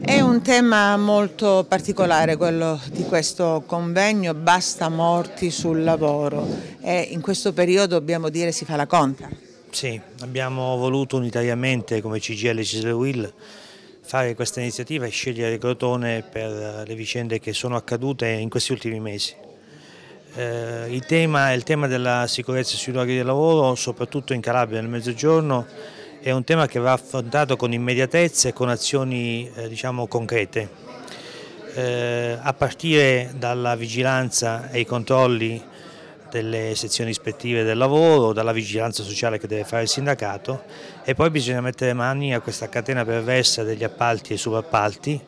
È un tema molto particolare quello di questo convegno, basta morti sul lavoro e in questo periodo dobbiamo dire si fa la conta. Sì, abbiamo voluto unitariamente come CGL e Cisle Will fare questa iniziativa e scegliere Crotone per le vicende che sono accadute in questi ultimi mesi. Eh, il tema è il tema della sicurezza sui luoghi di lavoro, soprattutto in Calabria nel mezzogiorno è un tema che va affrontato con immediatezza e con azioni eh, diciamo, concrete, eh, a partire dalla vigilanza e i controlli delle sezioni ispettive del lavoro, dalla vigilanza sociale che deve fare il sindacato e poi bisogna mettere mani a questa catena perversa degli appalti e subappalti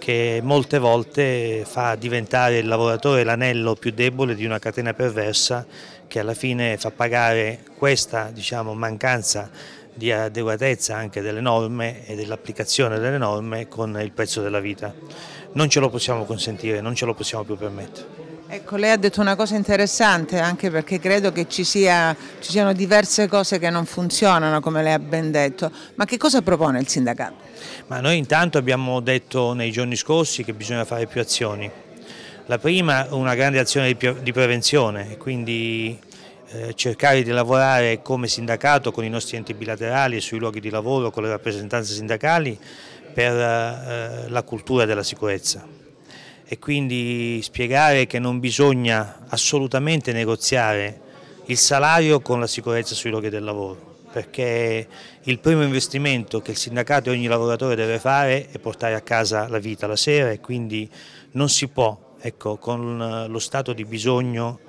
che molte volte fa diventare il lavoratore l'anello più debole di una catena perversa che alla fine fa pagare questa diciamo, mancanza di adeguatezza anche delle norme e dell'applicazione delle norme con il prezzo della vita. Non ce lo possiamo consentire, non ce lo possiamo più permettere. Ecco, lei ha detto una cosa interessante anche perché credo che ci, sia, ci, siano diverse cose che non funzionano come lei ha ben detto, ma che cosa propone il sindacato? Ma noi intanto abbiamo detto nei giorni scorsi che bisogna fare più azioni, la prima una grande azione di, prevenzione, quindi eh, cercare di lavorare come sindacato con i nostri enti bilaterali e sui luoghi di lavoro con le rappresentanze sindacali per eh, la cultura della sicurezza e quindi spiegare che non bisogna assolutamente negoziare il salario con la sicurezza sui luoghi del lavoro perché il primo investimento che il sindacato e ogni lavoratore deve fare è portare a casa la vita la sera e quindi non si può ecco, con eh, lo stato di bisogno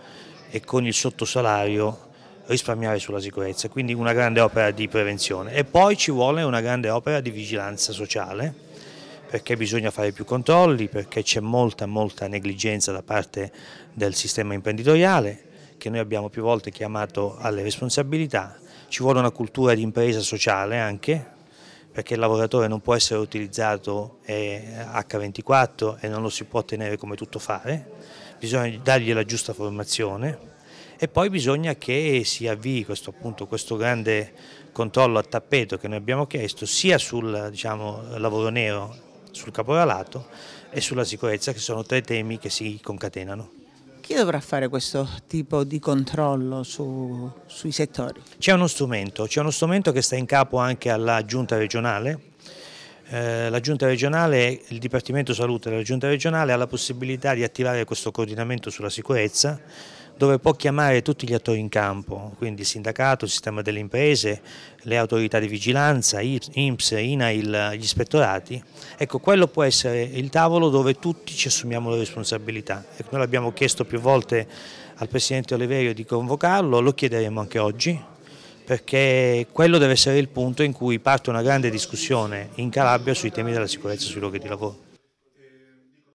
e con il sottosalario risparmiare sulla sicurezza, quindi una grande opera di prevenzione e poi ci vuole una grande opera di vigilanza sociale perché bisogna fare più controlli, perché c'è molta molta negligenza da parte del sistema imprenditoriale che noi abbiamo più volte chiamato alle responsabilità, ci vuole una cultura di impresa sociale anche perché il lavoratore non può essere utilizzato H24 eh, e non lo si può tenere come tutto fare bisogna dargli la giusta formazione e poi bisogna che si avvii questo, appunto, questo grande controllo a tappeto che noi abbiamo chiesto sia sul diciamo, lavoro nero, sul caporalato e sulla sicurezza che sono tre temi che si concatenano. Chi dovrà fare questo tipo di controllo su, sui settori? C'è uno strumento, c'è uno strumento che sta in capo anche alla giunta regionale eh, la Giunta regionale, il Dipartimento Salute della Giunta regionale ha la possibilità di attivare questo coordinamento sulla sicurezza dove può chiamare tutti gli attori in campo, quindi sindacato, sistema delle imprese, le autorità di vigilanza, INPS, INAIL, gli ispettorati. Ecco, quello può essere il tavolo dove tutti ci assumiamo le responsabilità. noi l'abbiamo chiesto più volte al Presidente Oliverio di convocarlo, lo chiederemo anche oggi, perché quello deve essere il punto in cui parte una grande discussione in Calabria sui temi della sicurezza sui luoghi di lavoro.